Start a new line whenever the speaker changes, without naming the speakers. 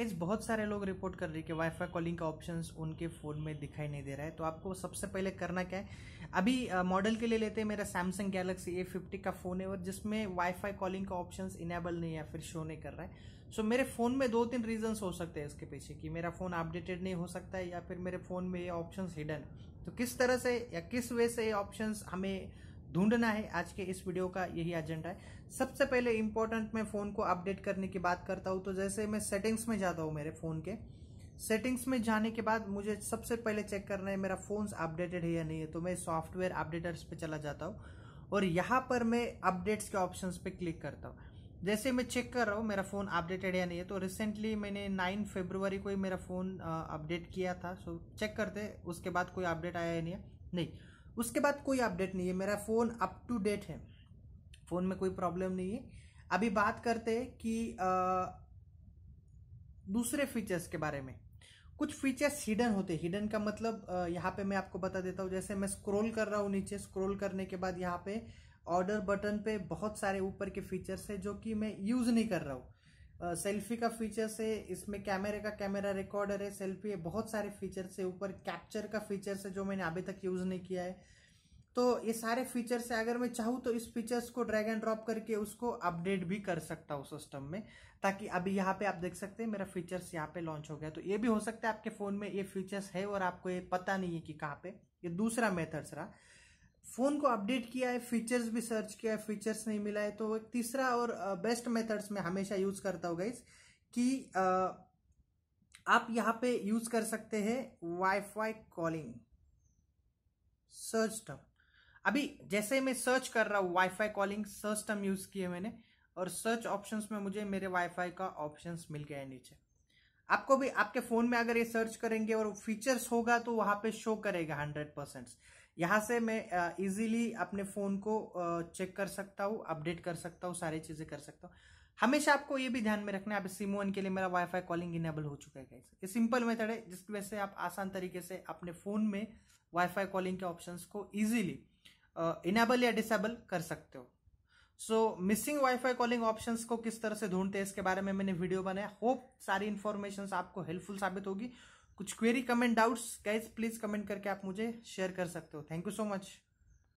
guys बहुत सारे लोग रिपोर्ट कर रहे हैं कि वाईफाई कॉलिंग का ऑप्शन उनके फ़ोन में दिखाई नहीं दे रहा है तो आपको सबसे पहले करना क्या है अभी मॉडल के लिए लेते हैं मेरा सैमसंग गैलेक्सी ए फिफ्टी का फ़ोन है और जिसमें वाईफाई कॉलिंग का ऑप्शन इनेबल नहीं है फिर शो नहीं कर रहा है सो मेरे फ़ोन में दो तीन रीजन्स हो सकते हैं इसके पीछे कि मेरा फ़ोन अपडेटेड नहीं हो सकता है या फिर मेरे फ़ोन में ये ऑप्शन हिडन है तो किस तरह से या किस वे से ये ऑप्शन हमें ढूंढना है आज के इस वीडियो का यही एजेंडा है सबसे पहले इंपॉर्टेंट मैं फ़ोन को अपडेट करने की बात करता हूँ तो जैसे मैं सेटिंग्स में जाता हूँ मेरे फ़ोन के सेटिंग्स में जाने के बाद मुझे सबसे पहले चेक करना है मेरा फ़ोन अपडेटेड है या नहीं है तो मैं सॉफ्टवेयर अपडेटर्स पे चला जाता हूँ और यहाँ पर मैं अपडेट्स के ऑप्शंस पे क्लिक करता हूँ जैसे मैं चेक कर रहा हूँ मेरा फ़ोन अपडेटेड या नहीं है तो रिसेंटली मैंने नाइन फेब्रुवरी को ही मेरा फ़ोन अपडेट किया था सो चेक करते उसके बाद कोई अपडेट आया या नहीं है नहीं उसके बाद कोई अपडेट नहीं है मेरा फ़ोन अप टू डेट है फ़ोन में कोई प्रॉब्लम नहीं है अभी बात करते हैं कि दूसरे फीचर्स के बारे में कुछ फीचर्स हिडन होते हैं हिडन का मतलब यहाँ पे मैं आपको बता देता हूँ जैसे मैं स्क्रॉल कर रहा हूँ नीचे स्क्रॉल करने के बाद यहाँ पे ऑर्डर बटन पे बहुत सारे ऊपर के फीचर्स है जो कि मैं यूज़ नहीं कर रहा हूँ सेल्फी का फीचर्स है इसमें कैमरे का कैमरा रिकॉर्डर है सेल्फी है बहुत सारे फीचर्स है ऊपर कैप्चर का फीचर्स है जो मैंने अभी तक यूज़ नहीं किया है तो ये सारे फीचर्स है अगर मैं चाहूँ तो इस फीचर्स को ड्रैग एंड ड्रॉप करके उसको अपडेट भी कर सकता हूँ सिस्टम में ताकि अभी यहाँ पे आप देख सकते हैं मेरा फीचर्स यहाँ पे लॉन्च हो गया तो ये भी हो सकता है आपके फ़ोन में ये फीचर्स है और आपको ये पता नहीं है कि कहाँ पे ये दूसरा मेथड्स रहा फोन को अपडेट किया है फीचर्स भी सर्च किया है फीचर्स नहीं मिला है तो एक तीसरा और बेस्ट मेथड्स में हमेशा यूज करता हूँ गाइज कि आप यहाँ पे यूज कर सकते हैं वाईफाई कॉलिंग सर्च टर्म अभी जैसे मैं सर्च कर रहा हूँ wifi calling search term use किए मैंने और सर्च ऑप्शंस में मुझे मेरे वाईफाई का ऑप्शंस मिल गया है नीचे आपको भी आपके फोन में अगर ये सर्च करेंगे और फीचर्स होगा तो वहां पे शो करेगा हंड्रेड परसेंट यहाँ से मैं इजीली अपने फ़ोन को चेक कर सकता हूँ अपडेट कर सकता हूँ सारी चीज़ें कर सकता हूँ हमेशा आपको ये भी ध्यान में रखना है आप सिम वन के लिए मेरा वाईफाई कॉलिंग इनेबल हो चुका है ये सिंपल मेथड है जिसकी वजह से आप आसान तरीके से अपने फ़ोन में वाईफाई कॉलिंग के ऑप्शंस को ईजिली इनेबल या डिसेबल कर सकते हो so missing wifi calling option को किस तरह से ढूंढते हैं इसके बारे में मैंने वीडियो बनाया होप सारी इन्फॉर्मेशन आपको हेल्पफुल साबित होगी कुछ query comment doubts guys please comment करके आप मुझे शेयर कर सकते हो थैंक यू सो मच